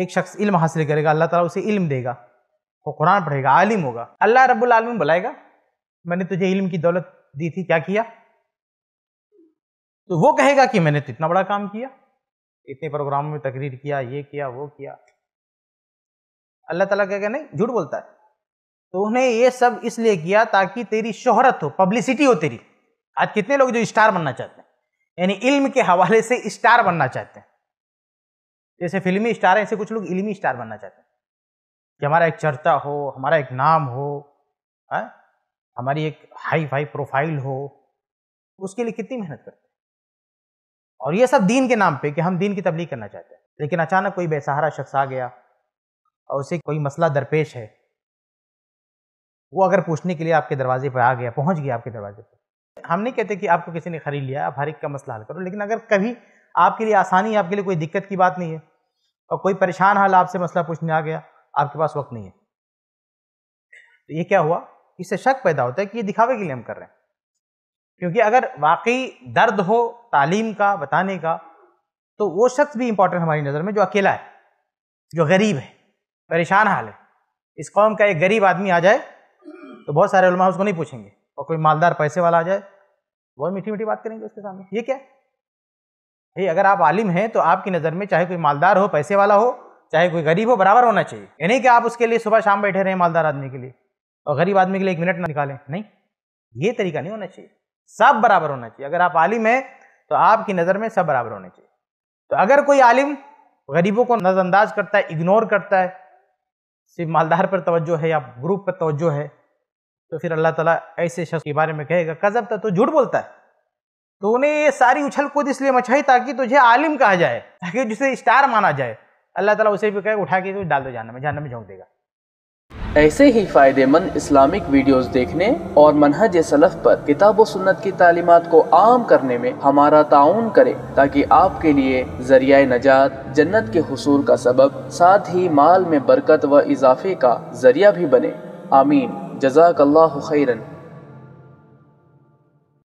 एक शख्स इल्म हासिल करेगा अल्लाह ताला उसे इल्म देगा वो कुरान पढ़ेगा आलिम होगा अल्लाह रब्बुल आलमीन बुलाएगा मैंने तुझे इल्म की दौलत दी थी क्या किया तो वो कहेगा कि मैंने तो इतना बड़ा काम किया इतने प्रोग्रामों में तकरीर किया ये किया वो किया अल्लाह ताला कहेगा नहीं झूठ बोलता है तो उन्हें ये सब इसलिए किया ताकि तेरी शोहरत हो पब्लिसिटी हो तेरी आज कितने लोग जो स्टार बनना चाहते हैं यानी इल्म के हवाले से स्टार बनना चाहते हैं जैसे फिल्मी स्टार है ऐसे कुछ लोग इलमी स्टार बनना चाहते हैं कि हमारा एक चर्चा हो हमारा एक नाम हो है? हाँ? हमारी एक हाई फाई प्रोफाइल हो उसके लिए कितनी मेहनत करते हैं और ये सब दीन के नाम पे कि हम दीन की तबलीग करना चाहते हैं लेकिन अचानक कोई बेसहारा शख्स आ गया और उसे कोई मसला दरपेश है वो अगर पूछने के लिए आपके दरवाजे पर आ गया पहुंच गया आपके दरवाजे पर हम नहीं कहते कि आपको किसी ने खरीद लिया आप हर एक का मसला हल करो लेकिन अगर कभी आपके लिए आसानी आपके लिए कोई दिक्कत की बात नहीं है और कोई परेशान हाल आपसे मसला पूछने आ गया आपके पास वक्त नहीं है तो ये क्या हुआ इससे शक पैदा होता है कि ये दिखावे के लिए हम कर रहे हैं क्योंकि अगर वाकई दर्द हो तालीम का बताने का तो वो शख्स भी इंपॉर्टेंट हमारी नज़र में जो अकेला है जो गरीब है परेशान हाल है इस कौम का एक गरीब आदमी आ जाए तो बहुत सारे उसको नहीं पूछेंगे और कोई मालदार पैसे वाला आ जाए बहुत मीठी मीठी बात करेंगे उसके सामने ये क्या है भाई अगर आप आलिम हैं तो आपकी नज़र में चाहे कोई मालदार हो पैसे वाला हो चाहे कोई गरीब हो बराबर होना चाहिए यानी कि आप उसके लिए सुबह शाम बैठे रहें मालदार आदमी के लिए और गरीब आदमी के लिए एक मिनट ना निकालें नहीं ये तरीका नहीं होना चाहिए सब बराबर होना चाहिए अगर आप आलिम हैं तो आपकी नज़र में सब बराबर होने चाहिए तो अगर कोई आलिम गरीबों को नज़रअंदाज करता है इग्नोर करता है सिर्फ मालदार पर तवज्जो है या ग्रुप पर तवज्जो है तो फिर अल्लाह ताला ऐसे शख्स के बारे में कहेगा कजब तो झूठ बोलता है तो उन्हें ये सारी उछल कूद इसलिए मचाई ताकि तुझे आलिम कहा जाए ताकि जिसे स्टार माना जाए अल्लाह ताला उसे भी कहे उठा के तो डाल दो जाना में जाना में झोंक देगा ऐसे ही फ़ायदेमंद इस्लामिक वीडियोस देखने और मनहज सलफ़ पर किताब व सुन्नत की तालीमत को आम करने में हमारा ताउन करें ताकि आपके लिए जरिया नजात जन्नत के हसूल का सबब साथ ही माल में बरकत व इजाफे का जरिया भी बने आमीन जजाक खैरन